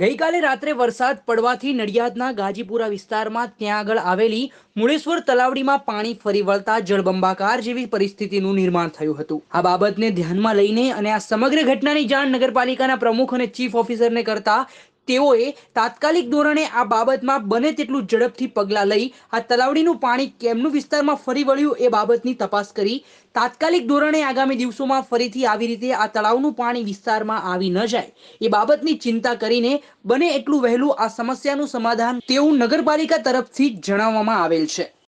ગઈકાલે રાત્રે વરસાદ પડવાથી નડિયાદના ગાજીપુરા વિસ્તારમાં ત્યાં આગળ આવેલી મુળેશ્વર તલાવડીમાં પાણી ફરી વળતા જળબંબાકાર જેવી પરિસ્થિતિનું નિર્માણ થયું હતું આ બાબતને ધ્યાનમાં લઈને અને આ સમગ્ર ઘટનાની જાણ નગરપાલિકાના પ્રમુખ અને ચીફ ઓફિસરને કરતા તેઓએ તાત્કાલિક ધોરણે આ બાબતમાં બને તેટલું ઝડપથી પગલાં લઈ આ તલાવડીનું પાણી કેમનું વિસ્તારમાં ફરી વળ્યું એ બાબતની તપાસ કરી તાત્કાલિક ધોરણે આગામી દિવસોમાં ફરીથી આવી રીતે આ તળાવનું પાણી વિસ્તારમાં આવી ન જાય એ બાબતની ચિંતા કરીને બને એટલું વહેલું આ સમસ્યાનું સમાધાન તેવું નગરપાલિકા તરફથી જણાવવામાં આવેલ છે